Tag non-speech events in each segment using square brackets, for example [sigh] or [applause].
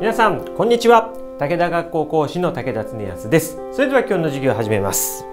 皆さんこんにちは武田学校講師の武田恒康ですそれでは今日の授業を始めます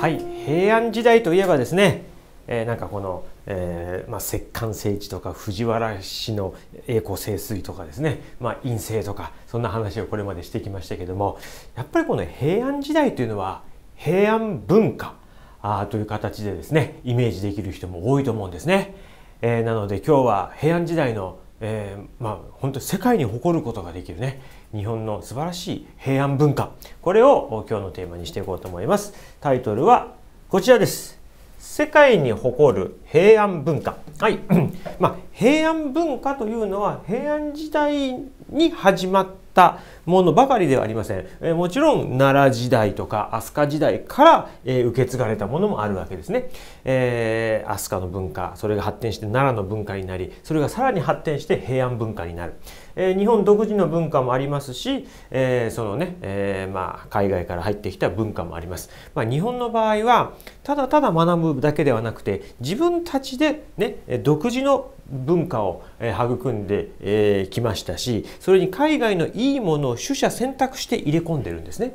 はい平安時代といえばですね、えー、なんかこの、えー、まあ、摂関政治とか藤原氏の栄光盛衰とかですね、まあ、陰性とかそんな話をこれまでしてきましたけどもやっぱりこの平安時代というのは平安文化あという形でですねイメージできる人も多いと思うんですね。えー、なので今日は平安時代の、えー、まあ本当世界に誇ることができるね日本の素晴らしい平安文化これを今日のテーマにしていこうと思いますタイトルはこちらです世界に誇る平安文化はい [clears throat] まあ平安文化というのは平安時代に始まったたものばかりではありません、えもちろん奈良時代とか飛鳥時代から、え受け継がれたものもあるわけですね、えー、飛鳥の文化それが発展して奈良の文化になりそれがさらに発展して平安文化になるえー、日本独自の文化もありますし、えー、そのね、えー、まあ海外から入ってきた文化もあります。まあ、日本の場合はただただ学ぶだけではなくて自分たちでね独自の文化を育んできましたしそれに海外のいいものを取捨選択して入れ込んでるんですね。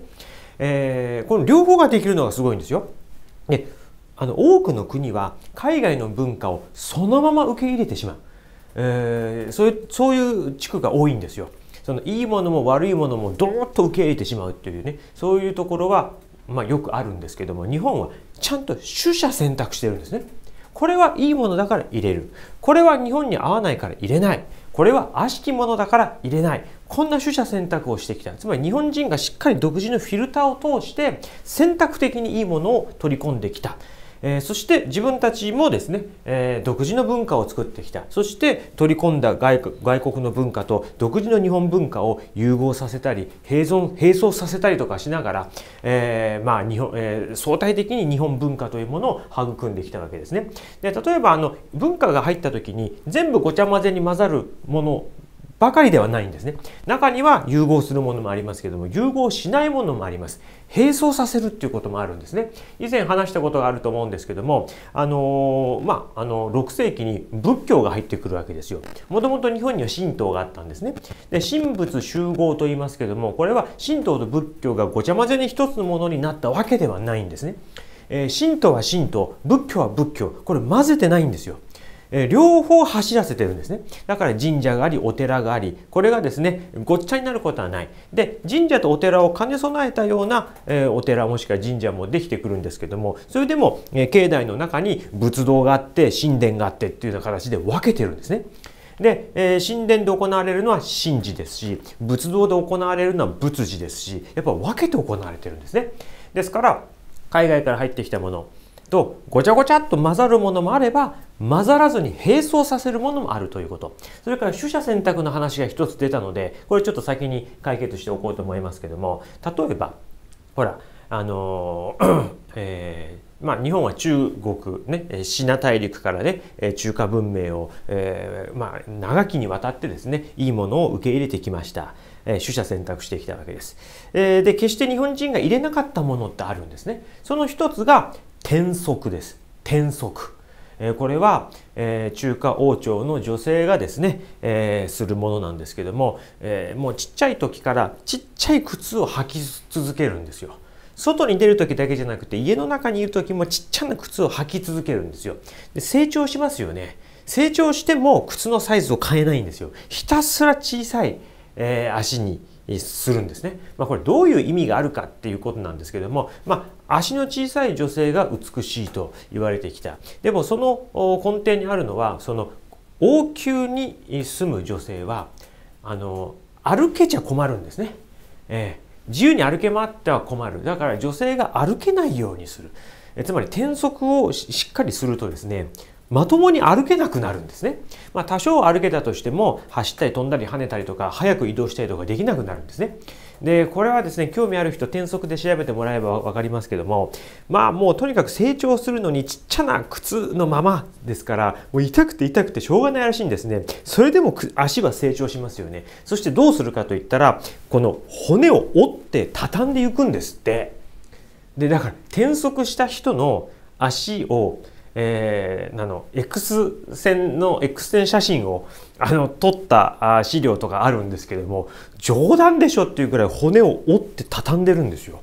えー、この両方ができるのがすごいんですよ。ね。あの多くの国は海外の文化をそのまま受け入れてしまう。えー、そういうそういう地区が多いんですよ。そのいいものも悪いものもどーっと受け入れてしまうというねそういうところは、まあ、よくあるんですけども日本はちゃんと取捨選択してるんですね。これはいいものだから入れるこれは日本に合わないから入れないこれは悪しきものだから入れないこんな取捨選択をしてきたつまり日本人がしっかり独自のフィルターを通して選択的にいいものを取り込んできたえー、そして自分たちもですね、えー、独自の文化を作ってきたそして取り込んだ外国の文化と独自の日本文化を融合させたり並存並走させたりとかしながら、えー、まあ日本えー、相対的に日本文化というものを育んできたわけですね。で例えばあの文化が入った時に全部ごちゃ混ぜに混ざるものばかりではないんですね。中には融合するものもありますけども、融合しないものもあります。並走させるっていうこともあるんですね。以前話したことがあると思うんですけども、あのー、まあ、あの、6世紀に仏教が入ってくるわけですよ。もともと日本には神道があったんですね。で、神仏集合と言いますけども、これは神道と仏教がごちゃ混ぜに一つのものになったわけではないんですね。えー、神道は神道、仏教は仏教、これ混ぜてないんですよ。え両方走らせてるんですね。だから神社があり、お寺があり、これがですね、ごっちゃになることはない。で、神社とお寺を兼ね備えたような、えお寺もしくは神社もできてくるんですけども、それでも、え境内の中に仏像があって、神殿があってっていうような形で分けてるんですね。で、えー、神殿で行われるのは神事ですし仏像で行われるのは仏事ですしやっぱ分けて行われてるんですねですから海外から入ってきたものとごちゃごちゃっと混ざるものもあれば混ざらずに並走させるものもあるということ。それから取捨選択の話が一つ出たので、これちょっと先に解決しておこうと思いますけども、例えば、ほら、あの [coughs] えーまあ、日本は中国、ね、シナ大陸からね、中華文明を、えー、まあ、長きにわたってですね、いいものを受け入れてきました。えー、取捨選択してきたわけです、えー。で、決して日本人が入れなかったものってあるんですね。その一つが、転則です。転則。えこれは、え中華王朝の女性がですね、えするものなんですけども、えもうちっちゃい時からちっちゃい靴を履き続けるんですよ。外に出る時だけじゃなくて家の中にいる時もちっちゃな靴を履き続けるんですよ。で成長しますよね。成長しても靴のサイズを変えないんですよ。ひたすら小さい、えー、足にするんですね。まあ、これどういう意味があるかっていうことなんですけども、まあ、足の小さい女性が美しいと言われてきた。でもその根底にあるのは、その王宮に住む女性は、あの、歩けちゃ困るんですね。えー、自由に歩け回っては困る。だから女性が歩けないようにする。つまり転足をしっかりするとですね、まともに歩けなくなるんですね。まあ、多少歩けたとしても、走ったり飛んだり跳ねたりとか、早く移動したりとかできなくなるんですね。で、これはですね、興味ある人、転速で調べてもらえば分かりますけども、まあもうとにかく成長するのにちっちゃな靴のままですから、もう痛くて痛くてしょうがないらしいんですね。それでも足は成長しますよね。そしてどうするかといったら、この骨を折って畳んでいくんですって。で、だから転速した人の足をえー、なの X 線の X 線写真をあの撮った資料とかあるんですけれども冗談でしょっていうくらい骨を折って畳んでるんですよ。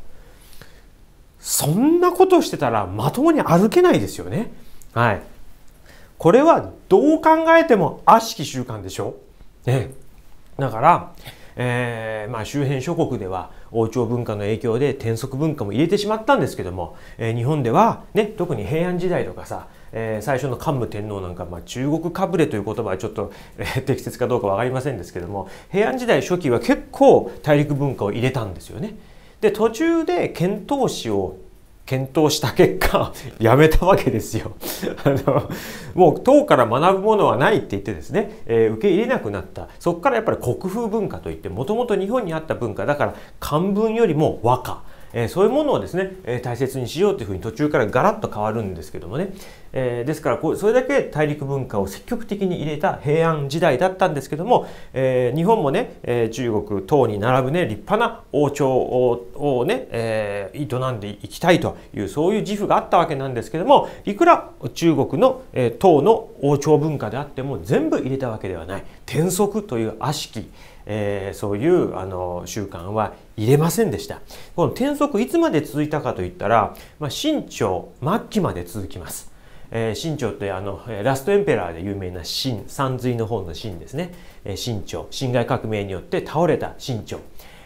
そんなことしてたらまともに歩けないですよね。はい。これはどう考えても悪しき習慣でしょ。ね。だからえーまあ、周辺諸国では王朝文化の影響で転則文化も入れてしまったんですけども、えー、日本では、ね、特に平安時代とかさ、えー、最初の桓武天皇なんか、まあ、中国かぶれという言葉はちょっと、えー、適切かどうか分かりませんですけども平安時代初期は結構大陸文化を入れたんですよね。で途中で遣唐使を検討した結果、[laughs] やめたわけですよ。[laughs] あの、もう党から学ぶものはないって言ってですね、えー、受け入れなくなった。そこからやっぱり国風文化といって、もともと日本にあった文化、だから漢文よりも和歌。えー、そういうものをですね、えー、大切にしようというふうに途中からガラッと変わるんですけどもね、えー、ですからこうそれだけ大陸文化を積極的に入れた平安時代だったんですけども、え日本もね、え中国等に並ぶね立派な王朝をね、え営んでいきたいというそういう自負があったわけなんですけどもいくら中国の、え唐の王朝文化であっても全部入れたわけではない転足という悪しきえー、そういうあの習慣は入れませんでした。この転足いつまで続いたかといったら、まあ、清朝末期まで続きます。えー、清朝ってあのラストエンペラーで有名な清三髄の方の清ですね、えー、清朝辛亥革命によって倒れた清朝、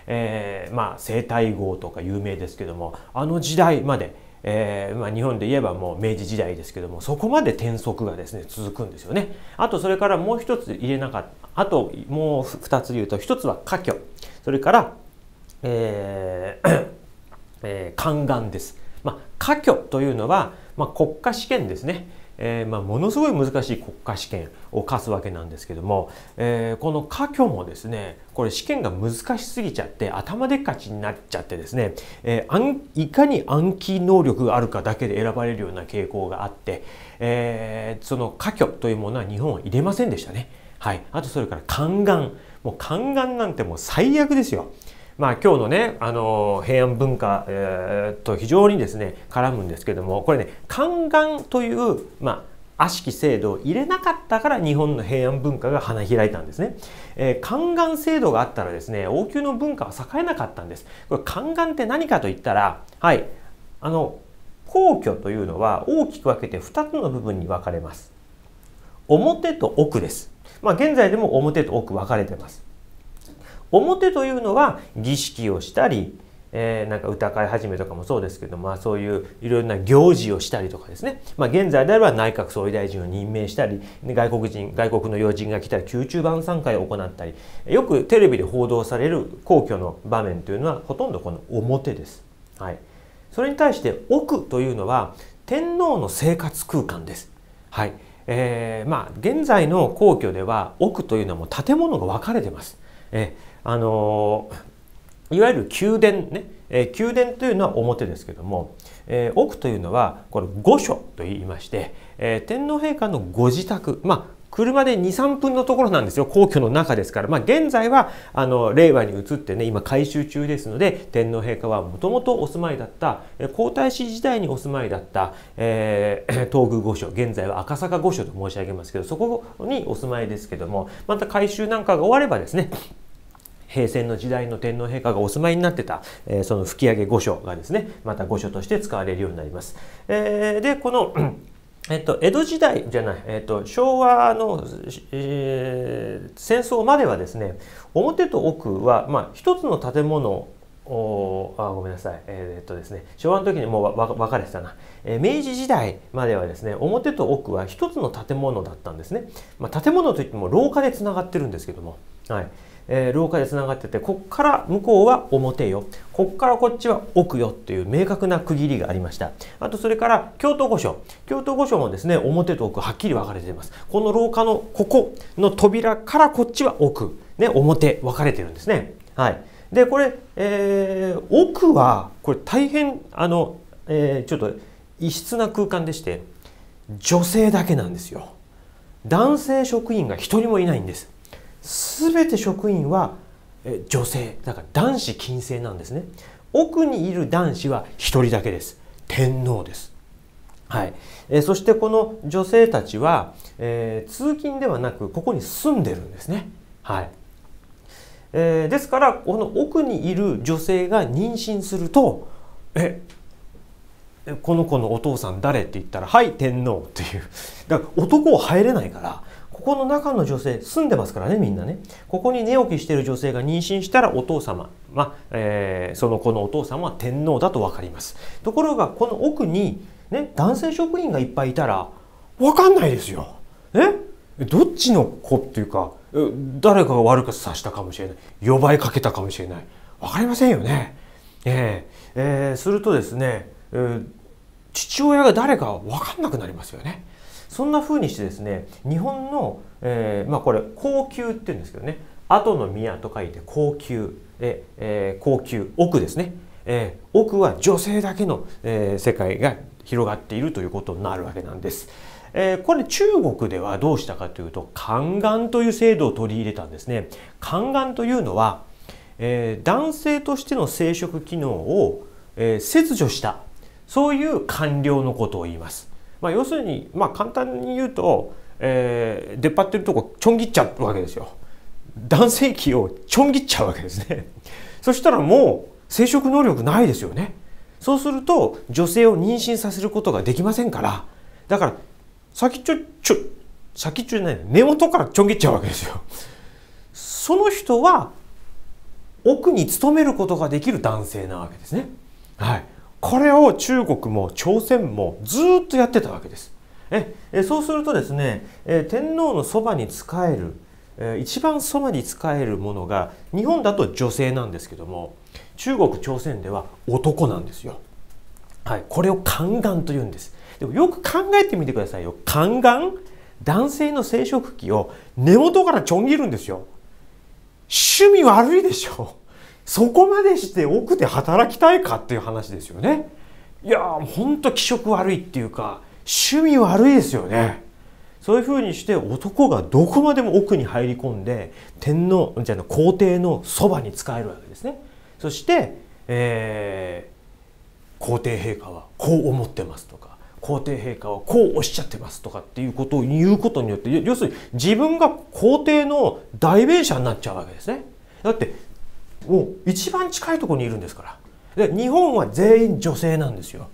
えー、まあ西太后とか有名ですけどもあの時代までえーまあ、日本で言えばもう明治時代ですけどもそこまで転職がですね続くんですよね。あとそれからもう一つ入れなかっあともう2つ言うと1つは過去それから、えーえー、宦官です。まあ、科挙というのは、まあ、国家試験ですね。えーまあ、ものすごい難しい国家試験を課すわけなんですけども、えー、この科挙もですねこれ試験が難しすぎちゃって頭でっかちになっちゃってですね、えー、いかに暗記能力があるかだけで選ばれるような傾向があって、えー、その科挙というものは日本は入れませんでしたね。はい。あとそれから宦官。もう宦官なんてもう最悪ですよ。まあ今日のね、あの平安文化、えー、と非常にですね、絡むんですけども、これね、宦官という、まあ、悪しき制度を入れなかったから日本の平安文化が花開いたんですね。えー、宦官制度があったらですね、王宮の文化は栄えなかったんです。これ宦官って何かと言ったら、はい、あの、皇居というのは大きく分けて2つの部分に分かれます。表と奥です。まあ、現在でも表と奥分かれてます。表というのは儀式をしたり、えー、なんか歌会始めとかもそうですけど、まあ、そういういろいろな行事をしたりとかですね、まあ、現在であれば内閣総理大臣を任命したり外国人外国の要人が来たら宮中晩餐会を行ったりよくテレビで報道される皇居の場面というのはほとんどこの表です。はい、それに対して奥というのは天皇の生活空間です。はい、えー、まあ、現在の皇居では奥というのはもう建物が分かれてます。えー、あのー、いわゆる宮殿ね、え宮殿というのは表ですけども、え奥というのはこれ御所と言いまして、え天皇陛下のご自宅まあ車で2、3分のところなんですよ。皇居の中ですから。まあ、現在は、あの、令和に移ってね、今改修中ですので、天皇陛下はもともとお住まいだった、皇太子時代にお住まいだった、えー、[clears throat] 東宮御所、現在は赤坂御所と申し上げますけど、そこにお住まいですけども、また改修なんかが終わればですね、平成の時代の天皇陛下がお住まいになってた、えー、その吹上御所がですね、また御所として使われるようになります。えー、で、このえっと、江戸時代じゃない、えっと、昭和の、えー、戦争まではですね表と奥は、まあ、一つの建物をあごめんなさい、えー、っとですね、昭和の時にもう分かれてたな、えー、明治時代まではですね表と奥は一つの建物だったんですね、まあ、建物といっても廊下でつながってるんですけども、はい、えー、廊下でつながっててこっから向こうは表よこっからこっちは奥よという明確な区切りがありましたあとそれから京都御所京都御所もですね表と奥はっきり分かれていますこの廊下のここの扉からこっちは奥ね表分かれてるんですねはいでこれ、えー、奥はこれ大変あの、えー、ちょっと異質な空間でして女性だけなんですよ男性職員が1人もいないんです全て職員は女性だから男子禁制なんですね奥にいる男子は1人だけです天皇ですはい、えそしてこの女性たちは、えー、通勤ではなくここに住んでるんですね。はいえー、ですからこの奥にいる女性が妊娠すると「えこの子のお父さん誰?」って言ったら「はい天皇」っていうだから男を入れないからこの中の女性住んでますからねみんなねここに寝起きしてる女性が妊娠したらお父様、まあ、えー、その子のお父様は天皇だと分かりますところがこの奥に、ね、男性職員がいっぱいいたら分かんないですよ。えどっちの子っていうか誰かが悪くさしたかもしれない呼ばれかけたかもしれない分かりませんよね。えー、えー、するとですね、えー、父親が誰か分かんなくなりますよね。そんな風にしてですね日本の、えー、まあ、これ高級って言うんですけどね後の宮と書いて高級え、えー、高級奥ですね、えー、奥は女性だけの、え世界が広がっているということになるわけなんです。えー、これ中国ではどうしたかというと宦官という制度を取り入れたんですね宦官というのは、えー、男性としての生殖機能を、えー、切除したそういう官僚のことを言いますまあ、要するに、まあ、簡単に言うと、えー、出っ張ってるとこちょん切っちゃうわけですよ。男性器をちょん切っちゃうわけですね。[laughs] そしたらもう生殖能力ないですよね。そうすると女性を妊娠させることができませんから、だから先っちょちょ先っちょじゃない根元からちょん切っちゃうわけですよ。その人は奥に勤めることができる男性なわけですね。はい。これを中国も朝鮮もずっとやってたわけです。えそうするとですね、え天皇のそばに仕える、え一番そばに仕えるものが日本だと女性なんですけども中国朝鮮では男なんですよ。はい、これを宦官と言うんです。でもよく考えてみてくださいよ。宦官男性の生殖器を根元からちょん切るんですよ。趣味悪いでしょ。そこまでして奥で働きたいかっていう話ですよねいやーほんと気色悪いっていうか趣味悪いですよねそういうふうにして男がどこまでも奥に入り込んで天皇じゃあ皇帝のそばに使えるわけですねそして、えー、皇帝陛下はこう思ってますとか皇帝陛下はこうおっしゃってますとかっていうことを言うことによって要するに自分が皇帝の代弁者になっちゃうわけですねだってもう一番近いところにいるんですからで日本は全員女性なんですよ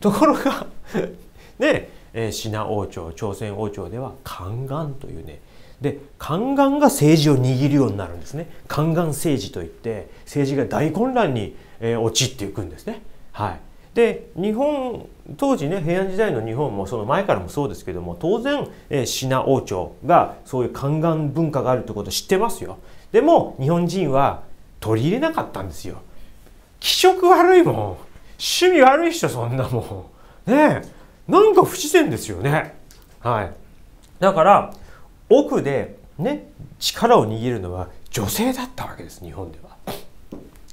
ところが [laughs] ねえー、シナ王朝朝鮮王朝では宦官というねで宦官が政治を握るようになるんですね宦官政治といって政治が大混乱に、えー、陥っていくんですね。はい、で日本当時ね平安時代の日本もその前からもそうですけども当然、えー、シナ王朝がそういう宦官文化があるってことを知ってますよ。でも日本人は取り入れなかったんですよ気色悪いもん趣味悪いっしょそんなもんねえなんか不自然ですよねはいだから奥でね力を握るのは女性だったわけです日本では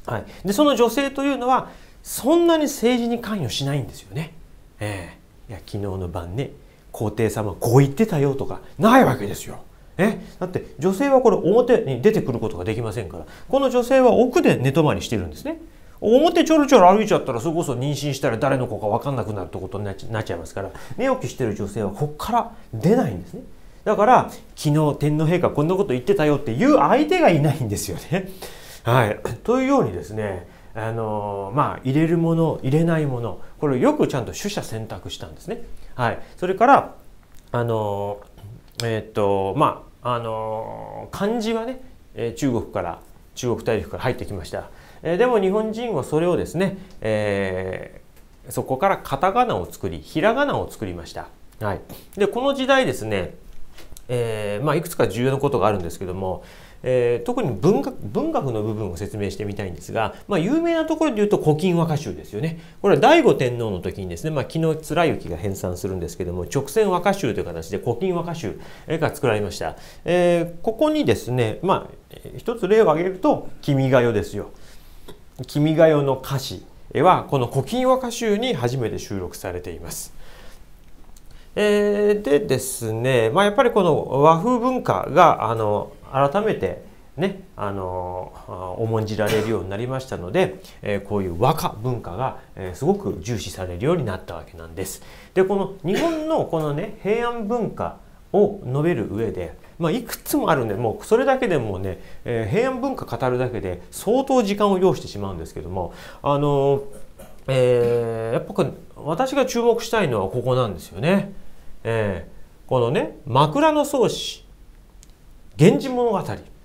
はい、でその女性というのはそんなに政治に関与しないんですよね。えー、いや昨日の晩ね皇帝様こう言ってたよとかないわけですよ。えだって女性はこれ表に出てくることができませんからこの女性は奥で寝泊まりしてるんですね表ちょろちょろ歩いちゃったらそれこそ妊娠したら誰の子か分かんなくなるってことになっちゃいますから寝起きしてる女性はこっから出ないんですねだから昨日天皇陛下こんなこと言ってたよっていう相手がいないんですよね。はい、というようにですねあのまあ、入れるもの入れないものこれをよくちゃんと取捨選択したんですね。はい、それからあのえっ、とまああの漢字はね、え中国から中国大陸から入ってきました、えでも日本人はそれをですね、えー、そこからカタカナを作りひらがなを作りました、はい、でこの時代ですね、えー、まあ、いくつか重要なことがあるんですけどもえー、特に文学文学の部分を説明してみたいんですが、まあ、有名なところで言うと「古今和歌集」ですよね。これは醍醐天皇の時にですね、まあ、昨日貫之が編纂するんですけども直線和歌集という形で「古今和歌集」が作られました。えー、ここにですね、まあ、一つ例を挙げると「君が代」ですよ。君が代の歌詞はこの「古今和歌集」に初めて収録されています。えー、でですね、まあ、やっぱりこの和風文化があの改めてね、あの重んじられるようになりましたので、えー、こういう和歌文化が、えー、すごく重視されるようになったわけなんです。でこの日本のこのね平安文化を述べる上で、まあ、いくつもあるんでもうそれだけでもね、えー、平安文化語るだけで相当時間を要してしまうんですけどもあの、えやっぱ私が注目したいのはここなんですよね。えこのね枕草子源氏物語、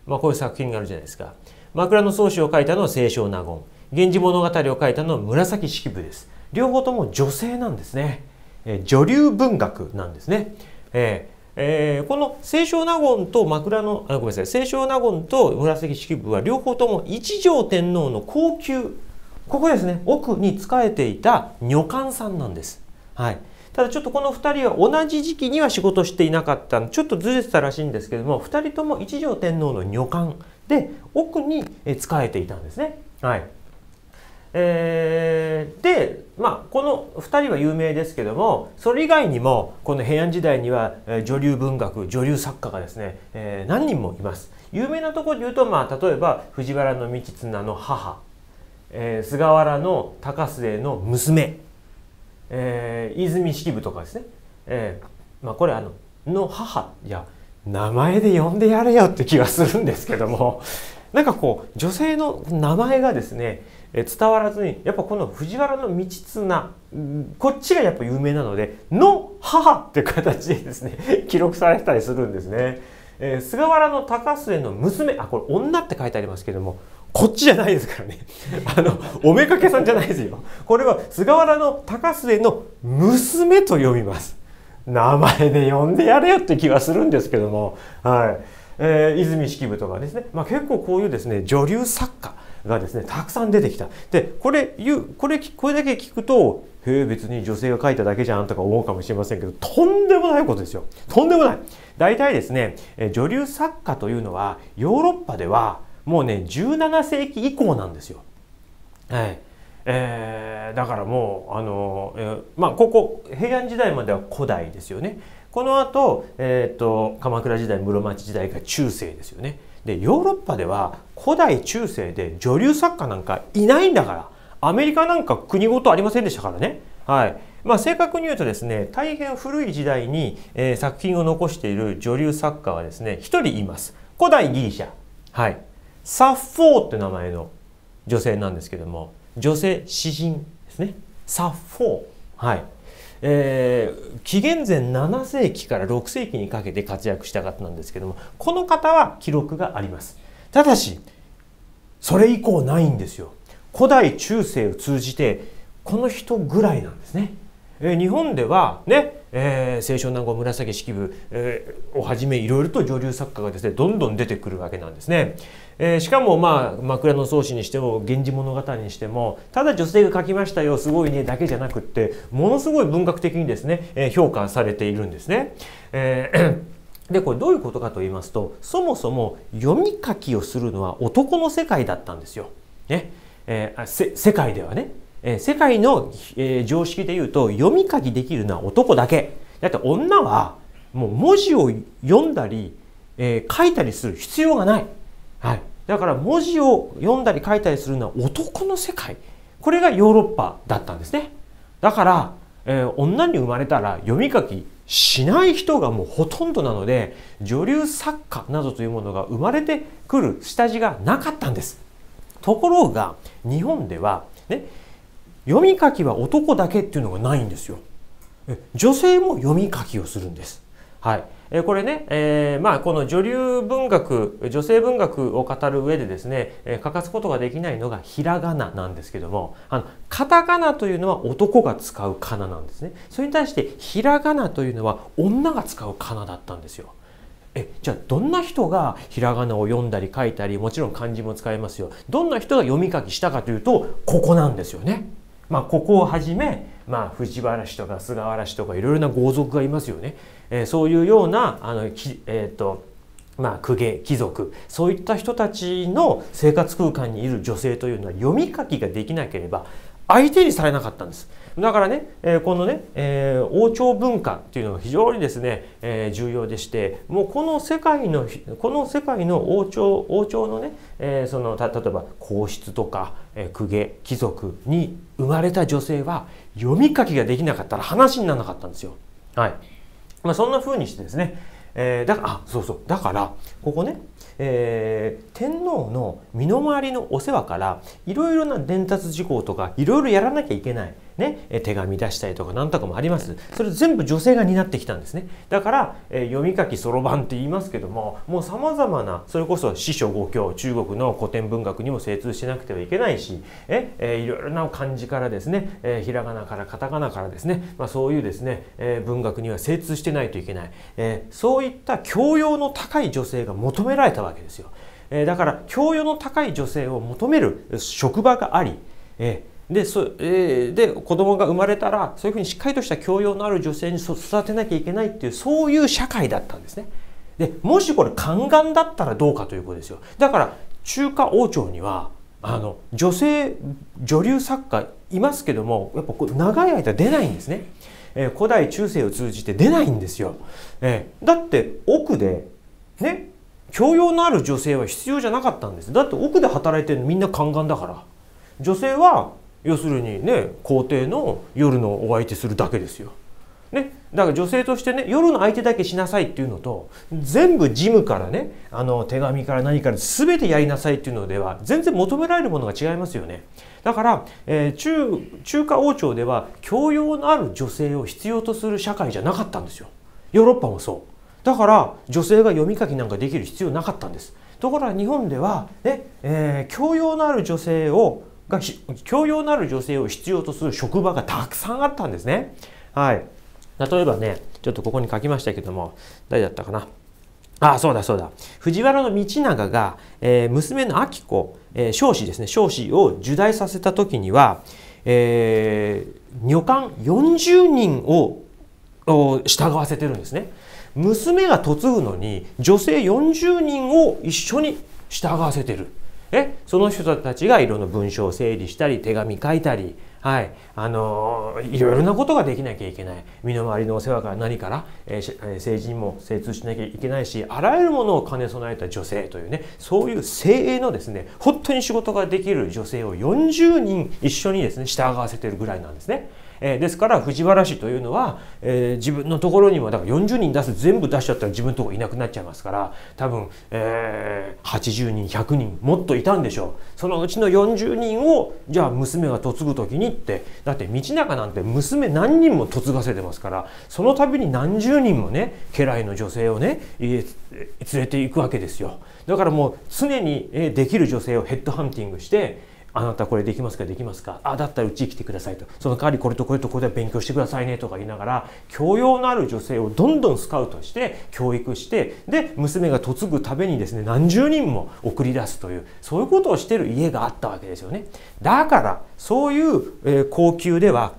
まあ、こういう作品があるじゃないですか。枕草子を書いたのは清少納言。源氏物語を書いたのは紫式部です。両方とも女性なんですね。えー、女流文学なんですね。えーえー、この清少納言と枕のあごめんなさい清少納言と紫式部は両方とも一条天皇の後宮ここですね奥に仕えていた女官さんなんです。はい、ただちょっとこの2人は同じ時期には仕事していなかったちょっとずれてたらしいんですけれども2人とも一条天皇の女官で奥に仕えていたんですね。はいえー、で、まあ、この2人は有名ですけどもそれ以外にもこの平安時代には女流文学女流作家がですね、えー、何人もいます。有名なところで言うと、まあ、例えば藤原道綱の母、えー、菅原の高末の娘えー、泉式部とかですね、えーまあ、これあのの母や名前で呼んでやれよって気がするんですけども [laughs] なんかこう女性の名前がですね伝わらずにやっぱこの藤原の道綱こっちがやっぱ有名なので「の母」っていう形でですね [laughs] 記録されたりするんですね。えー、菅原の高末の娘あこれ女って書いてありますけどもこっちじゃないですからね。[laughs] あの、おめかけさんじゃないですよ。これは菅原の高末の娘と呼びます。名前で呼んでやれよって気がするんですけども、はい。えー、泉式部とかですね、まあ、結構こういうですね、女流作家がですね、たくさん出てきた。で、これ言う、これ、これだけ聞くと、へえ、別に女性が書いただけじゃんとか思うかもしれませんけど、とんでもないことですよ。とんでもない。大体ですね、女流作家というのは、ヨーロッパでは、もうね17世紀以降なんですよ。はいえー、だからもうあの、えー、まあ、ここ平安時代までは古代ですよね。この後、えーと、鎌倉時代室町時代が中世ですよね。でヨーロッパでは古代中世で女流作家なんかいないんだからアメリカなんか国ごとありませんでしたからね。はいまあ、正確に言うとですね大変古い時代に、えー、作品を残している女流作家はですね一人います。古代ギリシャ、はい、サッフォーって名前の女性なんですけども、女性詩人ですね。サッフォー。はい。えー、紀元前7世紀から6世紀にかけて活躍した方なんですけども、この方は記録があります。ただし、それ以降ないんですよ。古代中世を通じて、この人ぐらいなんですね。えー、日本ではね、えー、清少納言紫式部、えー、をはじめいろいろと女流作家がですねどんどん出てくるわけなんですね。えー、しかもまあ枕草子にしても「源氏物語」にしてもただ女性が書きましたよすごいねだけじゃなくってものすごい文学的にですね、えー、評価されているんですね。えーでこれどういうことかと言いますとそもそも読み書きをするのは男の世界だったんですよ。ねえー、世界ではねえー、世界の、えー、常識で言うと読み書きできるのは男だけ。だって女はもう文字を読んだり、えー、書いたりする必要がない。はい。だから文字を読んだり書いたりするのは男の世界。これがヨーロッパだったんですね。だから、えー、女に生まれたら読み書きしない人がもうほとんどなので、女流作家などというものが生まれてくる下地がなかったんです。ところが、日本では、ね、読み書きは男だけっていうのがないんですよ。女性も読み書きをするんです。はい。えこれね、えー、まあこの女流文学女性文学を語る上でですね、えー、かすことができないのがひらがななんですけどもあのカタカナというのは男が使うカナなんですねそれに対してひらがなというのは女が使うカナだったんですよ。えじゃあどんな人がひらがなを読んだり書いたりもちろん漢字も使えますよどんな人が読み書きしたかというとここなんですよね。まあ、ここをはじめ、まあ、藤原氏とか菅原氏とかいろいろな豪族がいますよね。えー、そういうようなあのえーとまあ、公家貴族そういった人たちの生活空間にいる女性というのは読み書きができなければ相手にされなかったんです。だからね、えー、このね、えー、王朝文化っていうのが非常にですね、えー、重要でしてもうこの世界のこの世界の王朝王朝のね、えその例えば皇室とか、え公家貴族に生まれた女性は読み書きができなかったら話にならなかったんですよ。はいまあ、そんな風にしてですね、えだからあそうそうだからここねえー、天皇の身の回りのお世話からいろいろな伝達事項とかいろいろやらなきゃいけないね、手紙出したりとか何とかもありますそれ全部女性が担ってきたんですねだから、え読み書きそろばんって言いますけどももう様々なそれこそ四書五経中国の古典文学にも精通しなくてはいけないしえ、えー、いろいろな漢字からですね、えひらがなからカタカナからですね、まあ、そういうですね、え文学には精通してないといけない、えそういった教養の高い女性が求められたわけですよ。えだから教養の高い女性を求める職場があり、えでそ、えー、で子供が生まれたらそういうふうにしっかりとした教養のある女性に育てなきゃいけないっていうそういう社会だったんですね。でもしこれ宦官だったらどうかということですよ。だから中華王朝にはあの女性女流作家いますけどもやっぱこう長い間出ないんですね、えー、古代中世を通じて出ないんですよ、えー、だって奥でね教養のある女性は必要じゃなかったんですだって奥で働いてるのみんな宦官だから女性は要するにね皇帝の夜のお相手するだけですよ。ね、だから女性としてね夜の相手だけしなさいっていうのと全部事務からねあの手紙から何から全てやりなさいっていうのでは全然求められるものが違いますよねだから、えー、中中華王朝では教養のある女性を必要とする社会じゃなかったんですよヨーロッパもそうだから女性が読み書きなんかできる必要なかったんですところが日本ではね、ねえー、教養のある女性をが教養のある女性を必要とする職場がたくさんあったんですね。はい。例えばね、ちょっとここに書きましたけども、誰だったかな。ああ、そうだそうだ。藤原道長が、えー、娘の明子、えー、少子ですね、少子を受胎させた時には、えー、女官40人を従わせてるんですね。娘が嫁ぐのに女性40人を一緒に従わせてる。えその人たちがいろんな文章を整理したり手紙書いたり、はいあのー、いろいろなことができなきゃいけない身の回りのお世話から何から、えー、政治にも精通しなきゃいけないしあらゆるものを兼ね備えた女性というねそういう精鋭のですね本当に仕事ができる女性を40人一緒にですね従わせてるぐらいなんですね。えー、ですから藤原氏というのは、えー、自分のところにもだから40人出す全部出しちゃったら自分のとこいなくなっちゃいますから多分、えー、80人100人もっといたんでしょうそのうちの40人をじゃあ娘が嫁ぐ時にってだって道中なんて娘何人も嫁がせてますからその度に何十人もね家来の女性をね連れていくわけですよだからもう常にできる女性をヘッドハンティングしてあなたこれできますかできますかあだったらうち来てくださいとその代わりこれとこれとこれで勉強してくださいねとか言いながら教養のある女性をどんどんスカウトして教育してで娘が嫁ぐためにですね何十人も送り出すというそういうことをしてる家があったわけですよねだからそういう、え高級では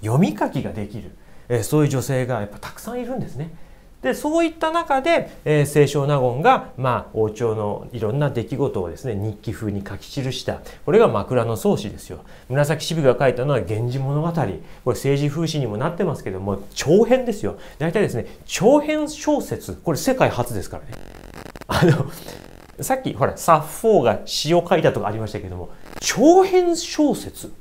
読み書きができる、えそういう女性がやっぱたくさんいるんですね。でそういった中で、えー、清少納言が、まあ、王朝のいろんな出来事をですね日記風に書き記したこれが枕草子ですよ紫渋が書いたのは「源氏物語」これ政治風刺にもなってますけども長編ですよ大体ですね長編小説これ世界初ですからねあのさっきほらサッフォーが詩を書いたとかありましたけども長編小説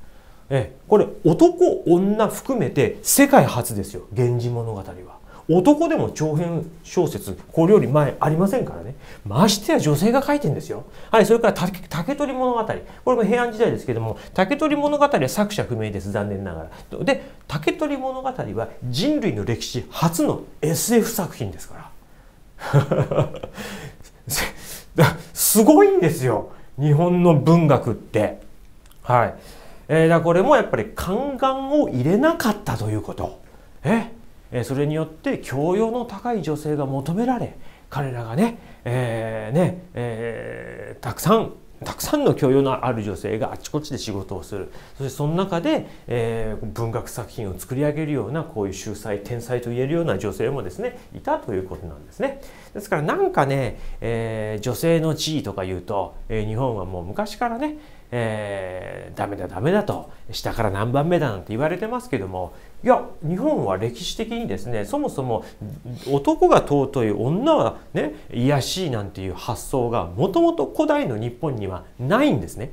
えこれ男女含めて世界初ですよ「源氏物語は。男でも長編小説これより前ありませんからねましてや女性が書いてんですよはいそれから竹取物語これも平安時代ですけども竹取物語は作者不明です残念ながらで竹取物語は人類の歴史初の SF 作品ですから [laughs] すごいんですよ日本の文学ってはい、えー、だこれもやっぱり宦官を入れなかったということええそれによって教養の高い女性が求められ彼らがね,、えー、ねえー、たくさんたくさんの教養のある女性があちこちで仕事をするそしてその中で、えー、文学作品を作り上げるようなこういう秀才天才と言えるような女性もですねいたということなんですねですからなんかね、えー、女性の地位とかいうと、えー、日本はもう昔からね、えー、ダメだダメだと下から何番目だなんて言われてますけどもいや日本は歴史的にですねそもそも男が尊い女はね卑しいなんていう発想がもともと古代の日本にはないんですね。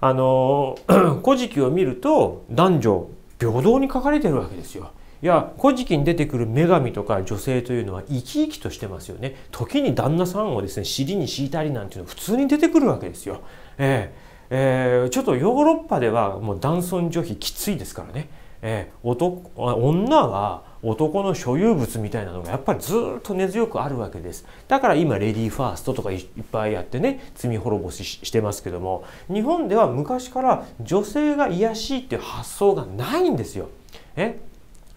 あの「[clears throat] 古事記」を見ると男女平等に書かれてるわけですよ。いや「古事記」に出てくる女神とか女性というのは生き生きとしてますよね。時に旦那さんをですね尻に敷いたりなんていうの普通に出てくるわけですよ。えーえー、ちょっとヨーロッパではもう男尊女卑きついですからね、えー、男女は男の所有物みたいなのがやっぱりずっと根強くあるわけですだから今レディーファーストとかいっぱいやってね罪滅ぼししてますけども日本では昔から女性が癒しいっていう発想がないんですよ。え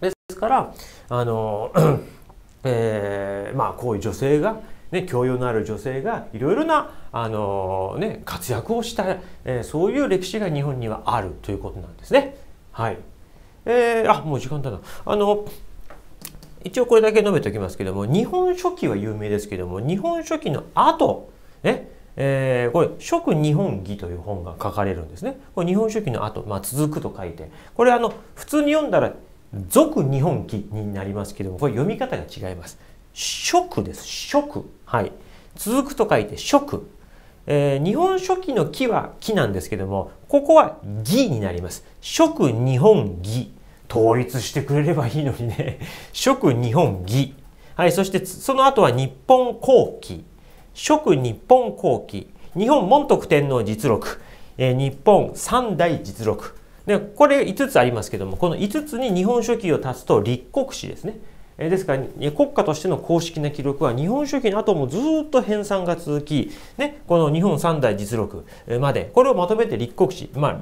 ですからあの、[clears throat] えー、まあこういう女性がね、教養のある女性がいろいろな、あのね、活躍をした、えー、そういう歴史が日本にはあるということなんですね。はい。えー、あ、もう時間だな。あの、一応これだけ述べておきますけども、日本書紀は有名ですけども、日本書紀の後、ね、えー、これ「食日本儀」という本が書かれるんですね。これ日本書紀の後、まあ、続くと書いてこれあの普通に読んだら「俗日本儀」になりますけどもこれ読み方が違います。食です。食。はい。続くと書いて食。えー、日本書紀の木は木なんですけども、ここは義になります。食日本義。統一してくれればいいのにね。食 [laughs] 日本義。はい。そして、その後は日本後期。食日本後期。日本門徳天皇実録。えー、日本三大実録。で、これ5つありますけども、この5つに日本書紀を足すと立国史ですね。えですから、ね、国家としての公式な記録は日本書紀の後もずっと編纂が続き、ね、この日本三大実録までこれをまとめて立国史、まあ、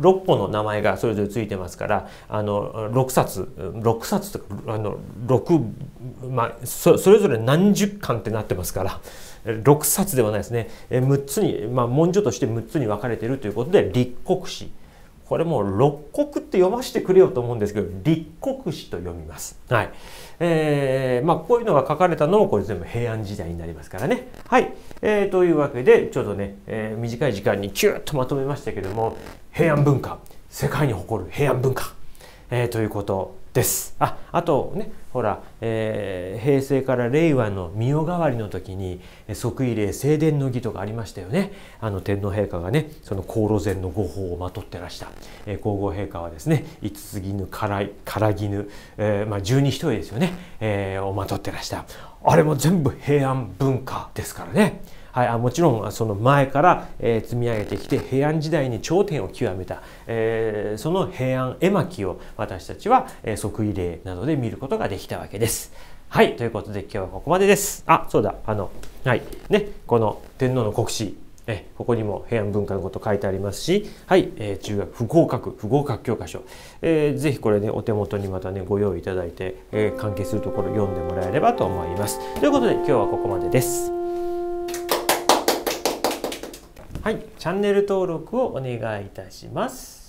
6本の名前がそれぞれついてますからあの6冊6冊とかあの6、まあ、それぞれ何十巻ってなってますから6冊ではないですね6つに、まあ、文書として6つに分かれているということで立国史これもう六国って読ませてくれよと思うんですけど立国史と読みます。はいえーまあ、こういうのが書かれたのもこれ全部平安時代になりますからね。はい、えー、というわけでちょっとね、えー、短い時間にキュッとまとめましたけども平安文化世界に誇る平安文化、えー、ということです。ああとねほら、えー、平成から令和の御代替わりの時に即位礼正殿の儀とかありましたよねあの天皇陛下がねその香炉膳の御法をまとってらした、えー、皇后陛下はですね五つ絹からから絹、えー、まあ、十二一重ですよね、えー、をまとってらしたあれも全部平安文化ですからね。はい、あもちろんその前から、え積み上げてきて平安時代に頂点を極めた、えー、その平安絵巻を私たちは、え即位礼などで見ることができたわけです。はい、ということで今日はここまでです。あ、そうだ、あの、はい、ね、この天皇の国史えここにも平安文化のこと書いてありますし、はい、えー、中学不合格不合格教科書、えー、ぜひこれねお手元にまたねご用意いただいて、えー、関係するところ読んでもらえればと思います。ということで今日はここまでです。はい、チャンネル登録をお願いいたします。